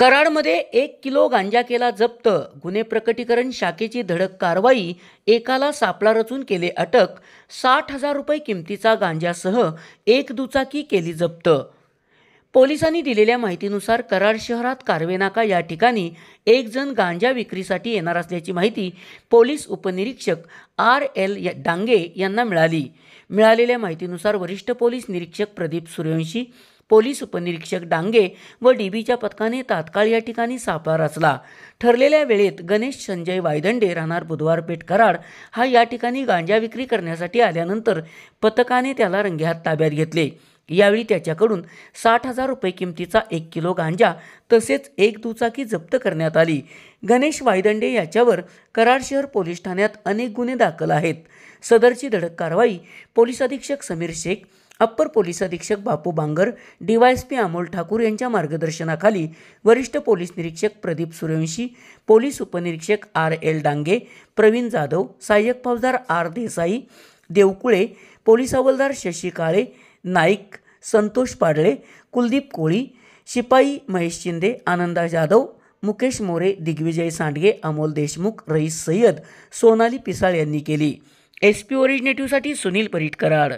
कराडमध्ये एक किलो गांजा केला जप्त गुन्हे प्रकटीकरण शाखेची धडक कारवाई एकाला सापळा रचून केले अटक साठ हजार रुपये किमतीचा गांजासह एक दुचाकी केली जप्त पोलिसांनी दिलेल्या माहितीनुसार कराड शहरात कारवेनाका या ठिकाणी एक जण गांजा विक्रीसाठी येणार असल्याची माहिती पोलीस उपनिरीक्षक आर एल डांगे यांना मिळाली मिळालेल्या माहितीनुसार वरिष्ठ पोलीस निरीक्षक प्रदीप सूर्यवंशी पोलीस उपनिरीक्षक डांगे व डीबीच्या पथकाने तात्काळ या ठिकाणी सापळा रचला ठरलेल्या वेळेत गणेश संजय वायदंडे राहणार पेठ कराड हा या ठिकाणी गांजा विक्री करण्यासाठी आल्यानंतर पथकाने त्याला रंगेहात ताब्यात घेतले यावेळी त्याच्याकडून साठ हजार रुपये किमतीचा एक किलो गांजा तसेच एक दुचाकी जप्त करण्यात आली गणेश वायदंडे याच्यावर कराड शहर पोलीस ठाण्यात अनेक गुन्हे दाखल आहेत सदरची धडक कारवाई पोलीस अधीक्षक समीर शेख अप्पर पोलीस अधीक्षक बापू बांगर डीवायएसपी अमोल ठाकूर यांच्या मार्गदर्शनाखाली वरिष्ठ पोलीस निरीक्षक प्रदीप सूर्यवंशी पोलीस उपनिरीक्षक आर एल डांगे प्रवीण जाधव सहाय्यक फौजदार आर देसाई देवकुळे पोलीस हवालदार शशी काळे नाईक संतोष पाडळे कुलदीप कोळी शिपाई महेश शिंदे आनंदा जाधव मुकेश मोरे दिग्विजय सांडगे अमोल देशमुख रईस सय्यद सोनाली पिसाळ यांनी केली एस पी ओरिजिनेटिव्हसाठी सुनील परीटकराड